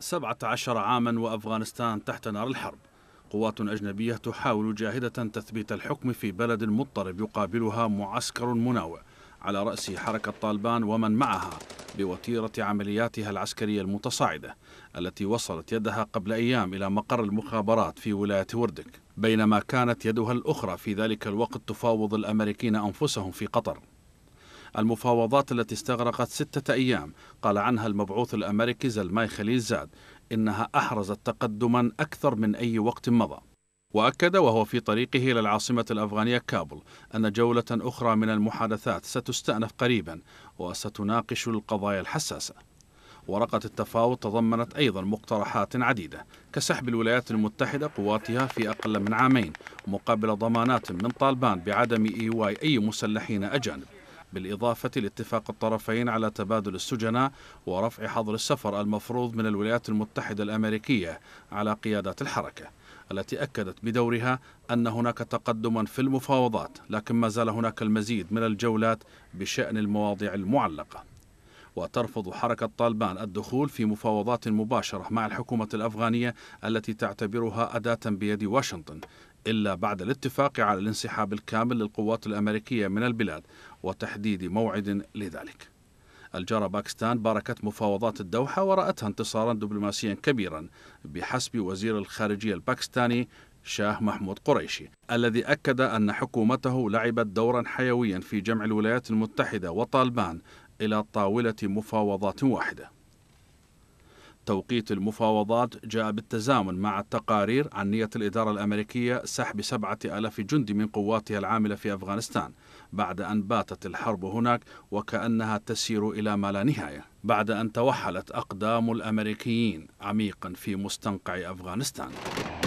17 عاما وأفغانستان تحت نار الحرب قوات أجنبية تحاول جاهدة تثبيت الحكم في بلد مضطرب يقابلها معسكر مناوئ على رأس حركة طالبان ومن معها بوتيرة عملياتها العسكرية المتصاعدة التي وصلت يدها قبل أيام إلى مقر المخابرات في ولاية وردك بينما كانت يدها الأخرى في ذلك الوقت تفاوض الأمريكيين أنفسهم في قطر المفاوضات التي استغرقت ستة أيام قال عنها المبعوث الأمريكي زلماي خليل زاد إنها أحرزت تقدما أكثر من أي وقت مضى وأكد وهو في طريقه إلى العاصمة الأفغانية كابل أن جولة أخرى من المحادثات ستستأنف قريبا وستناقش القضايا الحساسة ورقة التفاوض تضمنت أيضا مقترحات عديدة كسحب الولايات المتحدة قواتها في أقل من عامين مقابل ضمانات من طالبان بعدم إيواء أي مسلحين أجانب بالإضافة لاتفاق الطرفين على تبادل السجناء ورفع حظر السفر المفروض من الولايات المتحدة الأمريكية على قيادات الحركة التي أكدت بدورها أن هناك تقدما في المفاوضات لكن ما زال هناك المزيد من الجولات بشأن المواضيع المعلقة وترفض حركة طالبان الدخول في مفاوضات مباشرة مع الحكومة الأفغانية التي تعتبرها أداة بيد واشنطن إلا بعد الاتفاق على الانسحاب الكامل للقوات الأمريكية من البلاد وتحديد موعد لذلك الجارة باكستان باركت مفاوضات الدوحة ورأتها انتصارا دبلوماسيا كبيرا بحسب وزير الخارجية الباكستاني شاه محمود قريشي الذي أكد أن حكومته لعبت دورا حيويا في جمع الولايات المتحدة وطالبان إلى طاولة مفاوضات واحدة توقيت المفاوضات جاء بالتزامن مع التقارير عن نية الإدارة الأمريكية سحب سبعة ألاف جندي من قواتها العاملة في أفغانستان بعد أن باتت الحرب هناك وكأنها تسير إلى ما لا نهاية بعد أن توحلت أقدام الأمريكيين عميقا في مستنقع أفغانستان